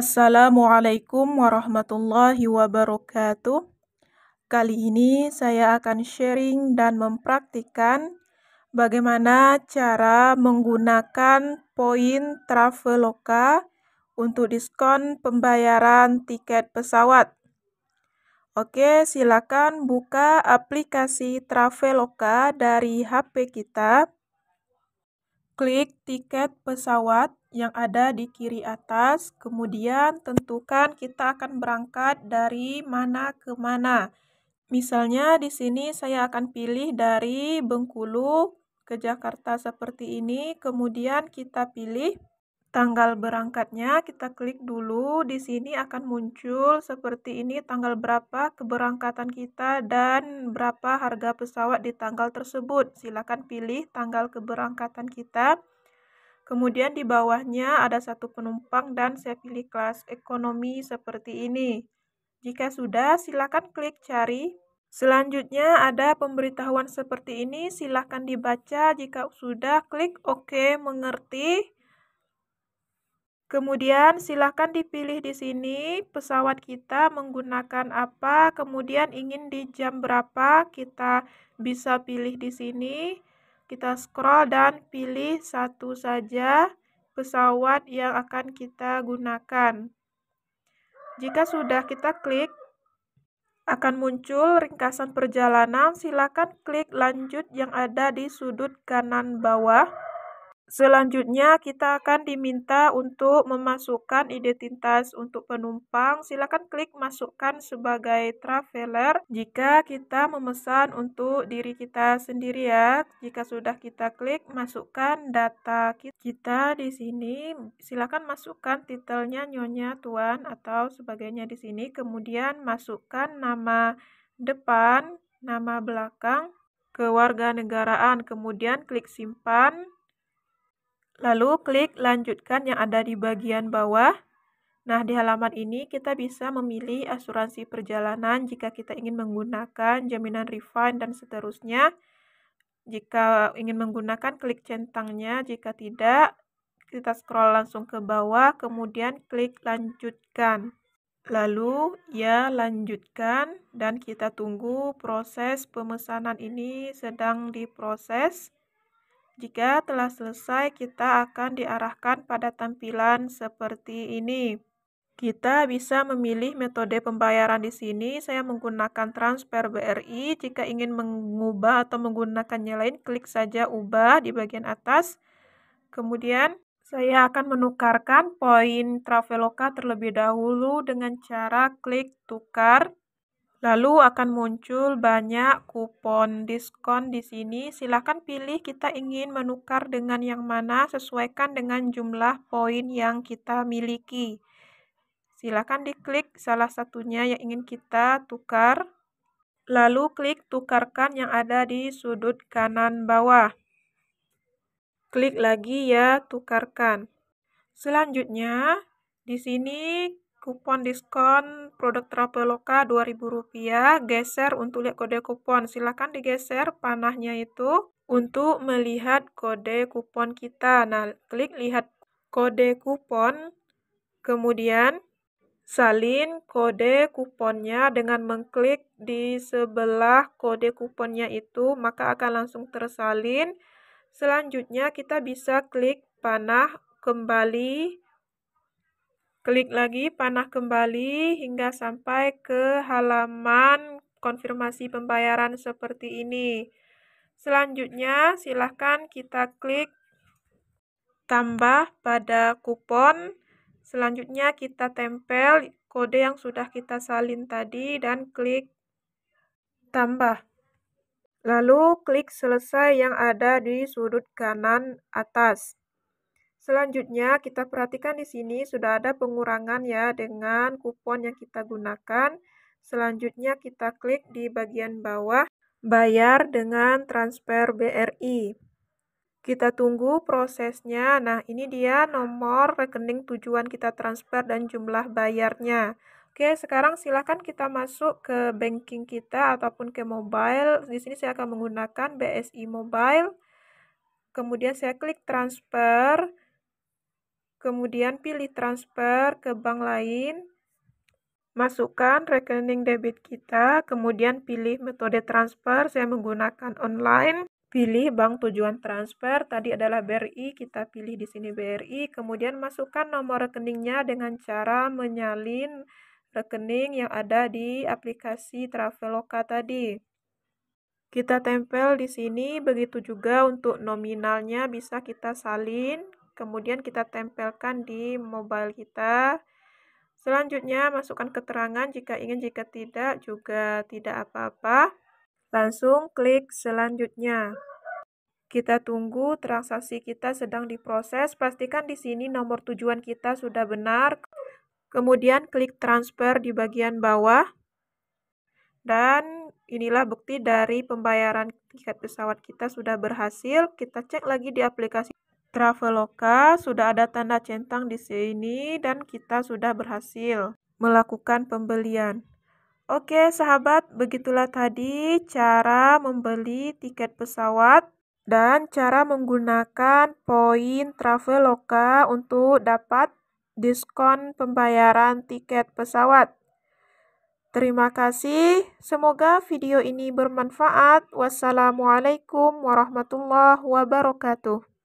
Assalamualaikum warahmatullahi wabarakatuh. Kali ini saya akan sharing dan mempraktikkan bagaimana cara menggunakan poin Traveloka untuk diskon pembayaran tiket pesawat. Oke, silakan buka aplikasi Traveloka dari HP kita. Klik tiket pesawat yang ada di kiri atas, kemudian tentukan kita akan berangkat dari mana ke mana. Misalnya di sini saya akan pilih dari Bengkulu ke Jakarta seperti ini, kemudian kita pilih tanggal berangkatnya kita klik dulu di sini akan muncul seperti ini tanggal berapa keberangkatan kita dan berapa harga pesawat di tanggal tersebut silakan pilih tanggal keberangkatan kita kemudian di bawahnya ada satu penumpang dan saya pilih kelas ekonomi seperti ini jika sudah silakan klik cari Selanjutnya ada pemberitahuan seperti ini, silakan dibaca. Jika sudah, klik OK, mengerti. Kemudian silahkan dipilih di sini pesawat kita menggunakan apa, kemudian ingin di jam berapa, kita bisa pilih di sini. Kita scroll dan pilih satu saja pesawat yang akan kita gunakan. Jika sudah kita klik, akan muncul ringkasan perjalanan. Silakan klik lanjut yang ada di sudut kanan bawah. Selanjutnya, kita akan diminta untuk memasukkan identitas untuk penumpang. Silakan klik masukkan sebagai traveler jika kita memesan untuk diri kita sendiri ya. Jika sudah kita klik masukkan data kita, di sini, silakan masukkan titelnya Nyonya, Tuan atau sebagainya di sini. Kemudian masukkan nama depan, nama belakang, kewarganegaraan, kemudian klik simpan. Lalu klik lanjutkan yang ada di bagian bawah. Nah, di halaman ini kita bisa memilih asuransi perjalanan jika kita ingin menggunakan jaminan refund dan seterusnya. Jika ingin menggunakan, klik centangnya. Jika tidak, kita scroll langsung ke bawah, kemudian klik lanjutkan. Lalu, ya lanjutkan dan kita tunggu proses pemesanan ini sedang diproses. Jika telah selesai, kita akan diarahkan pada tampilan seperti ini. Kita bisa memilih metode pembayaran di sini. Saya menggunakan transfer BRI. Jika ingin mengubah atau menggunakannya lain, klik saja ubah di bagian atas. Kemudian saya akan menukarkan poin Traveloka terlebih dahulu dengan cara klik tukar. Lalu akan muncul banyak kupon diskon di sini. Silakan pilih kita ingin menukar dengan yang mana, sesuaikan dengan jumlah poin yang kita miliki. Silahkan diklik salah satunya yang ingin kita tukar. Lalu klik tukarkan yang ada di sudut kanan bawah. Klik lagi ya, tukarkan. Selanjutnya, di sini kupon diskon produk Traveloka Rp2.000 geser untuk lihat kode kupon. Silakan digeser panahnya itu untuk melihat kode kupon kita. Nah, klik lihat kode kupon, kemudian salin kode kuponnya dengan mengklik di sebelah kode kuponnya itu, maka akan langsung tersalin. Selanjutnya kita bisa klik panah kembali Klik lagi panah kembali hingga sampai ke halaman konfirmasi pembayaran seperti ini. Selanjutnya, silahkan kita klik tambah pada kupon. Selanjutnya, kita tempel kode yang sudah kita salin tadi dan klik tambah. Lalu, klik selesai yang ada di sudut kanan atas. Selanjutnya, kita perhatikan di sini sudah ada pengurangan ya dengan kupon yang kita gunakan. Selanjutnya kita klik di bagian bawah bayar dengan transfer BRI. Kita tunggu prosesnya. Nah, ini dia nomor rekening tujuan kita transfer dan jumlah bayarnya. Oke, sekarang silakan kita masuk ke banking kita ataupun ke mobile. Di sini saya akan menggunakan BSI Mobile. Kemudian saya klik transfer. Kemudian pilih transfer ke bank lain. Masukkan rekening debit kita, kemudian pilih metode transfer. Saya menggunakan online. Pilih bank tujuan transfer. Tadi adalah BRI, kita pilih di sini BRI. Kemudian masukkan nomor rekeningnya dengan cara menyalin rekening yang ada di aplikasi Traveloka tadi. Kita tempel di sini, begitu juga untuk nominalnya bisa kita salin, kemudian kita tempelkan di mobile kita. Selanjutnya, masukkan keterangan jika ingin, jika tidak juga tidak apa-apa. Langsung klik selanjutnya. Kita tunggu transaksi kita sedang diproses. Pastikan di sini nomor tujuan kita sudah benar. Kemudian klik transfer di bagian bawah. Dan inilah bukti dari pembayaran tiket pesawat kita sudah berhasil. Kita cek lagi di aplikasi. Traveloka sudah ada tanda centang di sini dan kita sudah berhasil melakukan pembelian. Oke sahabat, begitulah tadi cara membeli tiket pesawat dan cara menggunakan poin Traveloka untuk dapat diskon pembayaran tiket pesawat. Terima kasih, semoga video ini bermanfaat. Wassalamualaikum warahmatullahi wabarakatuh.